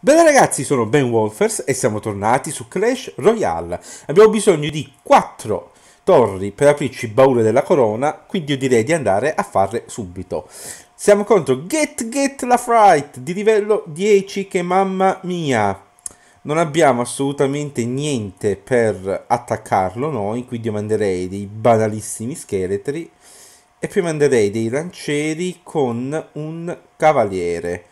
Bene ragazzi, sono Ben Wolfers e siamo tornati su Clash Royale. Abbiamo bisogno di 4 torri per aprirci il baule della corona, quindi io direi di andare a farle subito. Siamo contro Get Get La Fright di livello 10 che mamma mia! Non abbiamo assolutamente niente per attaccarlo noi, quindi io manderei dei banalissimi scheletri e poi manderei dei lancieri con un cavaliere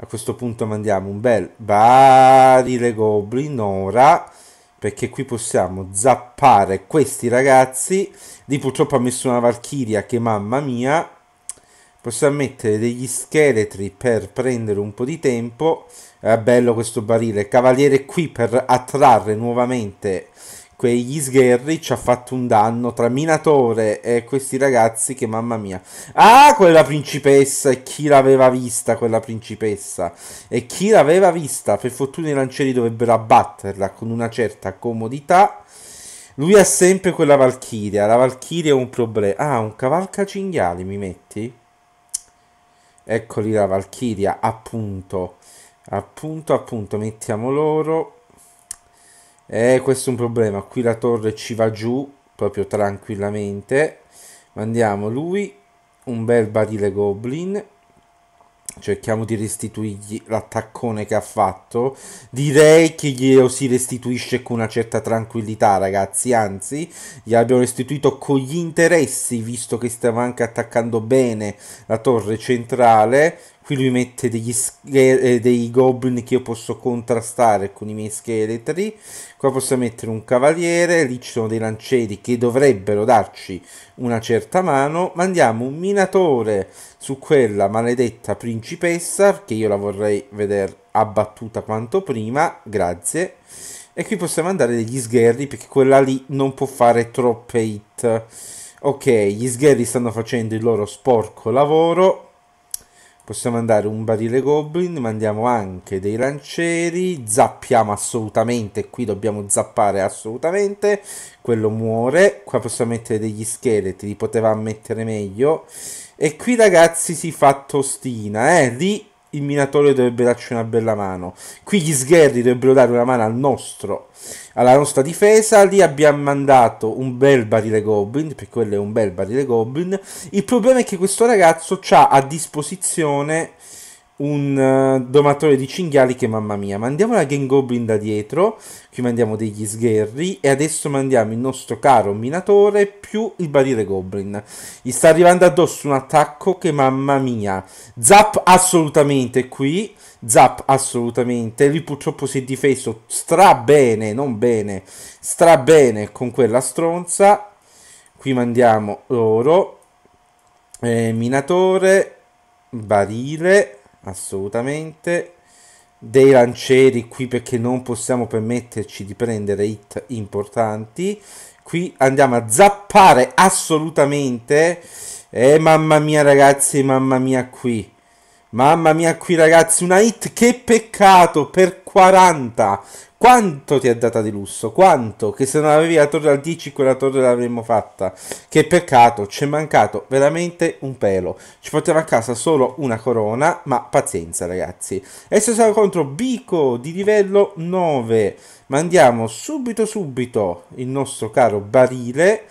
a questo punto mandiamo un bel barile goblin ora perché qui possiamo zappare questi ragazzi lì purtroppo ha messo una valchiria che mamma mia possiamo mettere degli scheletri per prendere un po' di tempo è bello questo barile cavaliere qui per attrarre nuovamente quegli sgherri ci ha fatto un danno tra Minatore e questi ragazzi che mamma mia. Ah, quella principessa e chi l'aveva vista quella principessa? E chi l'aveva vista? Per fortuna i lancieri dovrebbero abbatterla con una certa comodità. Lui ha sempre quella Valchiria, la Valchiria è un problema. Ah, un cavalca cinghiali mi metti? Eccoli la Valchiria, appunto. Appunto, appunto, mettiamo loro e eh, questo è un problema. Qui la torre ci va giù proprio tranquillamente. Mandiamo lui un bel barile goblin. Cerchiamo di restituirgli l'attaccone che ha fatto. Direi che glielo si restituisce con una certa tranquillità, ragazzi. Anzi, gli abbiamo restituito con gli interessi, visto che stiamo anche attaccando bene la torre centrale qui lui mette degli eh, dei goblin che io posso contrastare con i miei scheletri qua posso mettere un cavaliere lì ci sono dei lancieri che dovrebbero darci una certa mano mandiamo un minatore su quella maledetta principessa che io la vorrei vedere abbattuta quanto prima grazie e qui possiamo andare degli sgherri perché quella lì non può fare troppe hit ok gli sgherri stanno facendo il loro sporco lavoro possiamo mandare un barile goblin, mandiamo anche dei lancieri, zappiamo assolutamente, qui dobbiamo zappare assolutamente, quello muore, qua possiamo mettere degli scheletri, li potevamo mettere meglio, e qui ragazzi si fa tostina, eh, lì il minatorio dovrebbe darci una bella mano. Qui gli sgherri dovrebbero dare una mano al nostro, alla nostra difesa. Lì abbiamo mandato un bel barile goblin, perché quello è un bel barile goblin. Il problema è che questo ragazzo ha a disposizione un uh, domatore di cinghiali che mamma mia. Mandiamo la Gang Goblin da dietro, qui mandiamo degli sgherri e adesso mandiamo il nostro caro minatore più il barile Goblin. Gli sta arrivando addosso un attacco che mamma mia. Zap assolutamente qui, Zap assolutamente. lui purtroppo si è difeso stra bene, non bene, stra bene con quella stronza. Qui mandiamo loro. Eh, minatore, barile assolutamente dei lancieri qui perché non possiamo permetterci di prendere hit importanti qui andiamo a zappare assolutamente e eh, mamma mia ragazzi mamma mia qui Mamma mia, qui ragazzi, una hit, che peccato, per 40. Quanto ti è data di lusso? Quanto? Che se non avevi la torre al 10, quella torre l'avremmo fatta. Che peccato, ci è mancato veramente un pelo. Ci portiamo a casa solo una corona, ma pazienza ragazzi. Adesso siamo contro Bico di livello 9. Mandiamo subito subito il nostro caro barile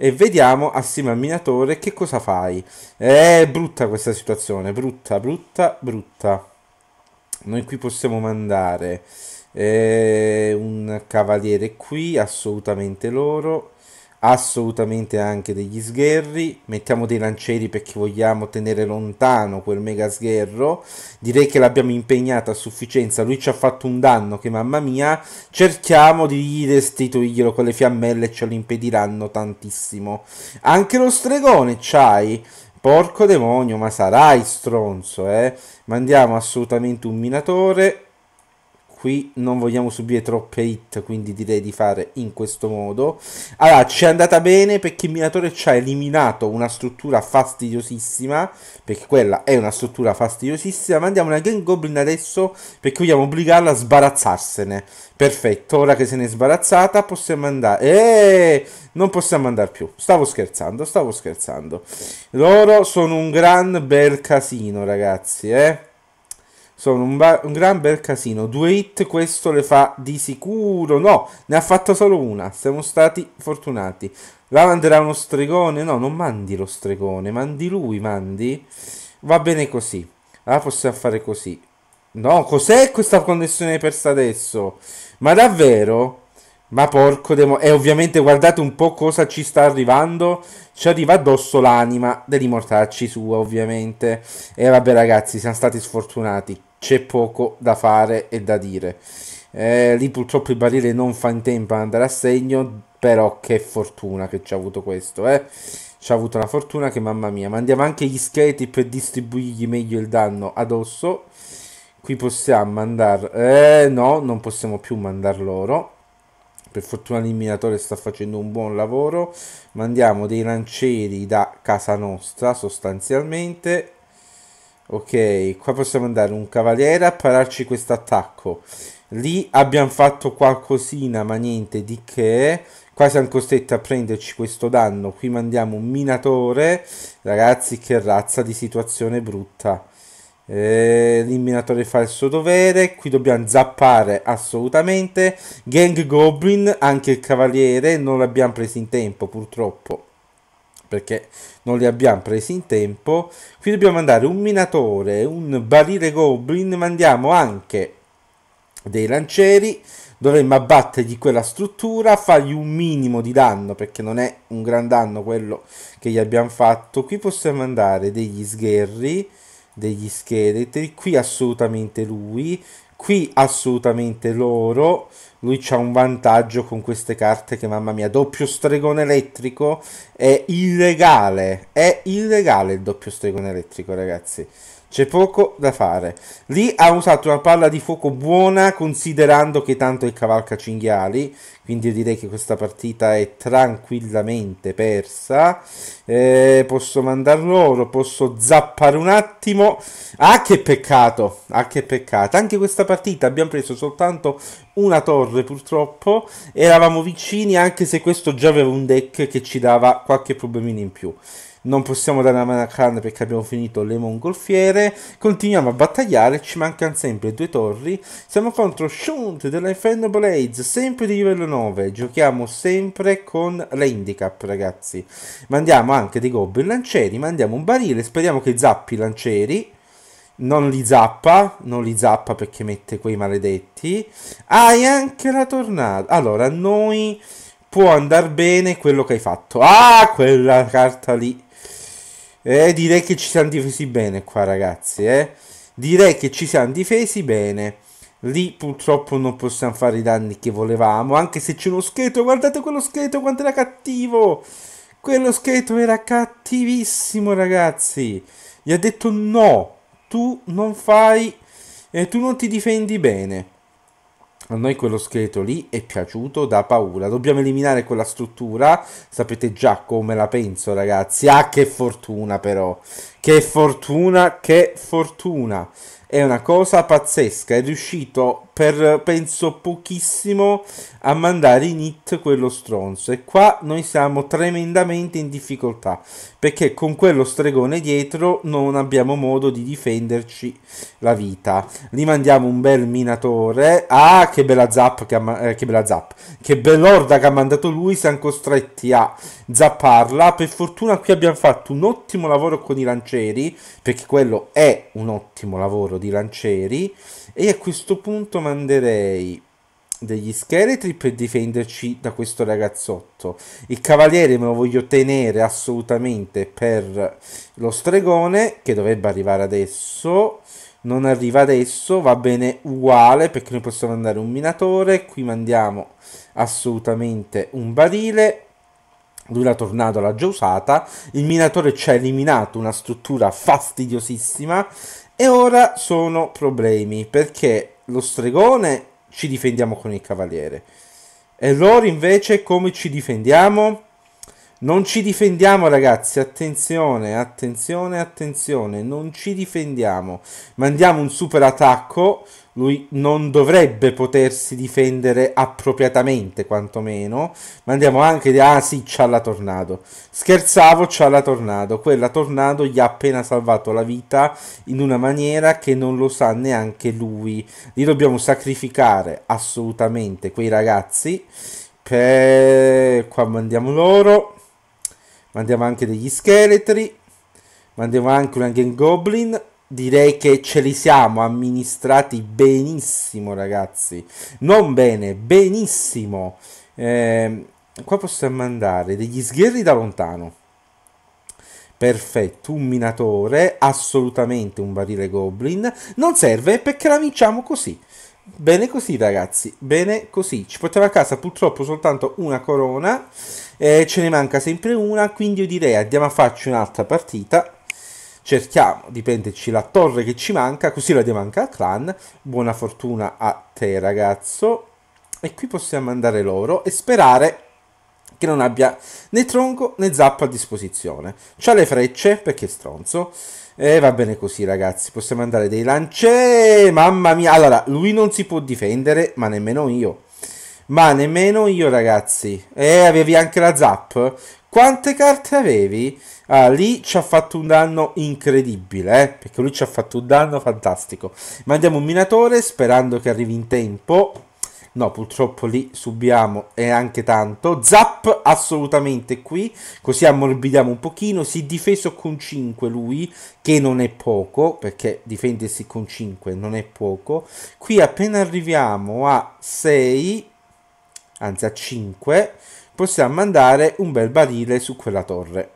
e vediamo assieme al minatore che cosa fai. È brutta questa situazione, brutta, brutta, brutta. Noi qui possiamo mandare eh, un cavaliere qui, assolutamente loro assolutamente anche degli sgherri, mettiamo dei lancieri perché vogliamo tenere lontano quel mega sgherro, direi che l'abbiamo impegnato a sufficienza, lui ci ha fatto un danno che mamma mia, cerchiamo di restituirglielo con le fiammelle, ce lo impediranno tantissimo. Anche lo stregone c'hai, porco demonio, ma sarai stronzo, eh? Mandiamo assolutamente un minatore, qui non vogliamo subire troppe hit, quindi direi di fare in questo modo. Allora, ci è andata bene perché il minatore ci ha eliminato una struttura fastidiosissima, perché quella è una struttura fastidiosissima. ma andiamo una Gang Goblin adesso perché vogliamo obbligarla a sbarazzarsene. Perfetto, ora che se n'è sbarazzata possiamo andare... Eeeh, non possiamo andare più. Stavo scherzando, stavo scherzando. Loro sono un gran bel casino, ragazzi, eh sono un, ba- un, gran bel casino. Due hit questo le fa di sicuro. No, ne ha fatta solo una. Siamo stati fortunati. La manderà uno stregone? No, non mandi lo stregone, mandi lui, mandi. Va bene così. Allora possiamo fare così. No, cos'è questa connessione persa adesso? Ma davvero? Ma porco demo... E ovviamente guardate un po' cosa ci sta arrivando. Ci arriva addosso l'anima degli mortacci sua, ovviamente. E vabbè ragazzi, siamo stati sfortunati c'è poco da fare e da dire. Eh, lì purtroppo il Barile non fa in tempo ad andare a segno, però che fortuna che ci ha avuto questo, eh. Ci ha avuto una fortuna che mamma mia. Mandiamo anche gli skate per distribuirgli meglio il danno addosso. Qui possiamo mandare... Eh, no, non possiamo più mandar loro. Per fortuna l'imminatore sta facendo un buon lavoro. Mandiamo dei lancieri da casa nostra sostanzialmente Ok, qua possiamo andare un cavaliere a pararci questo attacco. Lì abbiamo fatto qualcosina, ma niente di che. Qua siamo costretti a prenderci questo danno. Qui mandiamo un minatore. Ragazzi, che razza di situazione brutta. Eh, il minatore fa il suo dovere. Qui dobbiamo zappare assolutamente. Gang Goblin, anche il cavaliere, non l'abbiamo preso in tempo purtroppo perché non li abbiamo presi in tempo. Qui dobbiamo mandare un minatore, un barile goblin, mandiamo anche dei lancieri, dovremmo abbattergli quella struttura, fargli un minimo di danno perché non è un gran danno quello che gli abbiamo fatto. Qui possiamo mandare degli sgherri degli scheletri, qui assolutamente lui, qui assolutamente loro, lui c'ha un vantaggio con queste carte che mamma mia, doppio stregone elettrico è illegale, è illegale il doppio stregone elettrico ragazzi. C'è poco da fare. Lì ha usato una palla di fuoco buona considerando che tanto il cavalca cinghiali, quindi io direi che questa partita è tranquillamente persa. Eh, posso mandar loro, posso zappare un attimo. Ah che peccato, ah che peccato. Anche questa partita abbiamo preso soltanto una torre purtroppo. Eravamo vicini anche se questo già aveva un deck che ci dava qualche problemino in più non possiamo dare la mano a Khan perché abbiamo finito le mongolfiere. Continuiamo a battagliare, ci mancano sempre due torri. Siamo contro Shunt dell'Inferno Blades, sempre di livello 9. Giochiamo sempre con l'handicap, ragazzi. Mandiamo anche dei goblin lancieri, mandiamo un barile, speriamo che zappi i lancieri. Non li zappa, non li zappa perché mette quei maledetti. Ah, e anche la tornata. Allora, a noi può andare bene quello che hai fatto. Ah, quella carta lì eh, direi che ci siamo difesi bene qua, ragazzi. Eh. Direi che ci siamo difesi bene. Lì purtroppo non possiamo fare i danni che volevamo. Anche se c'è uno scheletro. Guardate quello scheletro quanto era cattivo. Quello scheletro era cattivissimo, ragazzi. Gli ha detto no. Tu non fai... Eh, tu non ti difendi bene. A noi quello scheletro lì è piaciuto da paura. Dobbiamo eliminare quella struttura. Sapete già come la penso, ragazzi. Ah, che fortuna, però. Che fortuna, che fortuna. È una cosa pazzesca. È riuscito per penso pochissimo a mandare in hit quello stronzo. E qua noi siamo tremendamente in difficoltà. Perché con quello stregone dietro non abbiamo modo di difenderci la vita. Gli mandiamo un bel minatore. Ah, che bella zap! Che, eh, che bella zap! Che bell'orda che ha mandato lui. Siamo costretti a zapparla. Per fortuna qui abbiamo fatto un ottimo lavoro con i lanciatori Lancieri, perché quello è un ottimo lavoro di Lancieri, e a questo punto manderei degli scheletri per difenderci da questo ragazzotto. Il cavaliere me lo voglio tenere assolutamente per lo stregone, che dovrebbe arrivare adesso non arriva adesso, va bene uguale perché noi possiamo andare un minatore, qui mandiamo assolutamente un barile lui l'ha tornato l'ha già usata. Il minatore ci ha eliminato una struttura fastidiosissima. E ora sono problemi perché lo stregone ci difendiamo con il cavaliere. E loro invece come ci difendiamo? Non ci difendiamo ragazzi, attenzione, attenzione, attenzione, non ci difendiamo. Mandiamo un super attacco lui non dovrebbe potersi difendere appropriatamente, quantomeno. Ma andiamo anche di... Ah sì, c'ha la tornado. Scherzavo, c'ha la tornado. Quella tornado gli ha appena salvato la vita in una maniera che non lo sa neanche lui. Li dobbiamo sacrificare assolutamente quei ragazzi. Per... Qua mandiamo loro. Mandiamo anche degli scheletri. Mandiamo anche una Gang Goblin Direi che ce li siamo amministrati benissimo, ragazzi. Non bene, benissimo. Eh, qua possiamo andare degli sgherri da lontano. Perfetto, un minatore, assolutamente un barile goblin. Non serve perché la vinciamo così. Bene così ragazzi, bene così. Ci portava a casa purtroppo soltanto una corona, eh, ce ne manca sempre una, quindi io direi andiamo a farci un'altra partita cerchiamo di prenderci la torre che ci manca, così la diamo anche al clan. Buona fortuna a te, ragazzo. E qui possiamo andare loro e sperare che non abbia né tronco né zappa a disposizione. C'ha le frecce, perché è stronzo. E va bene così, ragazzi. Possiamo andare dei lance. Mamma mia. Allora, lui non si può difendere, ma nemmeno io. Ma nemmeno io, ragazzi. E eh, avevi anche la zap. Quante carte avevi? Ah, lì ci ha fatto un danno incredibile, eh? perché lui ci ha fatto un danno fantastico. Mandiamo un minatore sperando che arrivi in tempo. No, purtroppo lì subiamo e anche tanto. Zap assolutamente qui, così ammorbidiamo un pochino. Si è difeso con 5 lui, che non è poco, perché difendersi con 5 non è poco. Qui appena arriviamo a 6, anzi a 5, possiamo mandare un bel barile su quella torre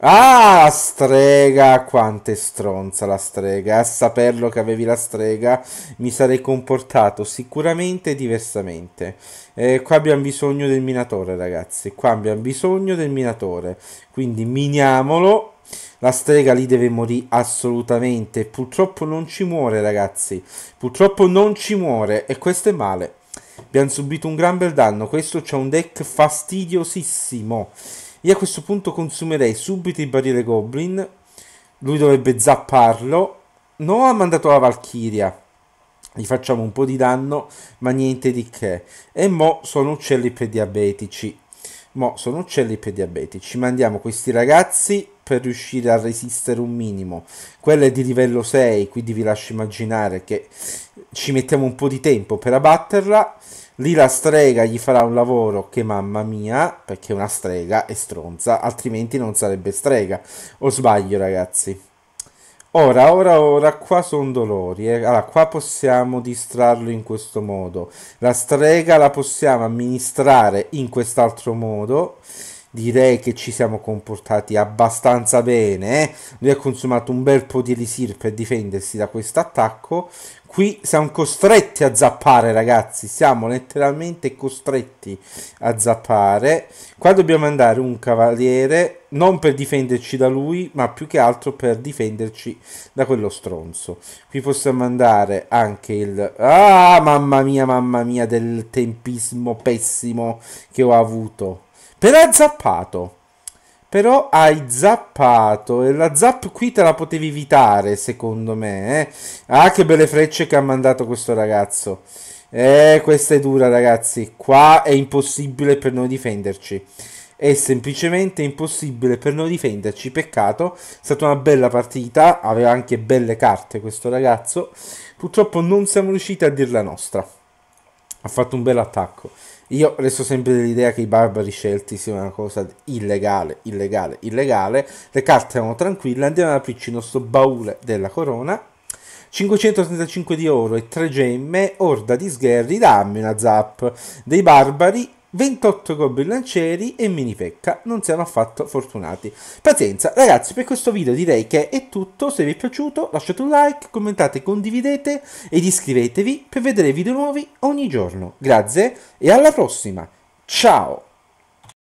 Ah, la strega! Quanto è stronza la strega! A saperlo che avevi la strega, mi sarei comportato sicuramente diversamente. Eh, qua abbiamo bisogno del minatore, ragazzi. Qua abbiamo bisogno del minatore. Quindi miniamolo. La strega lì deve morire assolutamente. Purtroppo non ci muore, ragazzi. Purtroppo non ci muore. E questo è male. Abbiamo subito un gran bel danno. Questo c'è un deck fastidiosissimo. Io a questo punto consumerei subito il barriere Goblin. Lui dovrebbe zapparlo. No, ha mandato la Valchiria. Gli facciamo un po' di danno, ma niente di che. E mo sono uccelli per Mo sono uccelli per Mandiamo questi ragazzi per riuscire a resistere un minimo. Quella è di livello 6, quindi vi lascio immaginare che ci mettiamo un po' di tempo per abbatterla. Lì la strega gli farà un lavoro che mamma mia, perché una strega è stronza, altrimenti non sarebbe strega. O sbaglio ragazzi? Ora, ora, ora, qua sono dolori. Eh. Allora, qua possiamo distrarlo in questo modo. La strega la possiamo amministrare in quest'altro modo direi che ci siamo comportati abbastanza bene. Eh. Lui ha consumato un bel po' di elisir per difendersi da questo attacco. Qui siamo costretti a zappare, ragazzi. Siamo letteralmente costretti a zappare. Qua dobbiamo andare un cavaliere, non per difenderci da lui, ma più che altro per difenderci da quello stronzo. Qui possiamo andare anche il... Ah, mamma mia, mamma mia, del tempismo pessimo che ho avuto però l'ha zappato. Però hai zappato e la zap qui te la potevi evitare, secondo me. Eh? Ah, che belle frecce che ha mandato questo ragazzo. Eh, questa è dura, ragazzi. Qua è impossibile per noi difenderci. È semplicemente impossibile per noi difenderci. Peccato, è stata una bella partita. Aveva anche belle carte questo ragazzo. Purtroppo non siamo riusciti a dirla nostra. Ha fatto un bel attacco. Io resto sempre dell'idea che i barbari scelti siano una cosa illegale, illegale, illegale. Le carte erano tranquille, andiamo ad aprirci il nostro baule della corona. 535 di oro e 3 gemme, orda di sgherri, dammi una zap dei barbari 28 gol bilancieri e mini pecca, non siamo affatto fortunati. Pazienza, ragazzi, per questo video direi che è tutto, se vi è piaciuto lasciate un like, commentate, condividete ed iscrivetevi per vedere video nuovi ogni giorno. Grazie e alla prossima, ciao!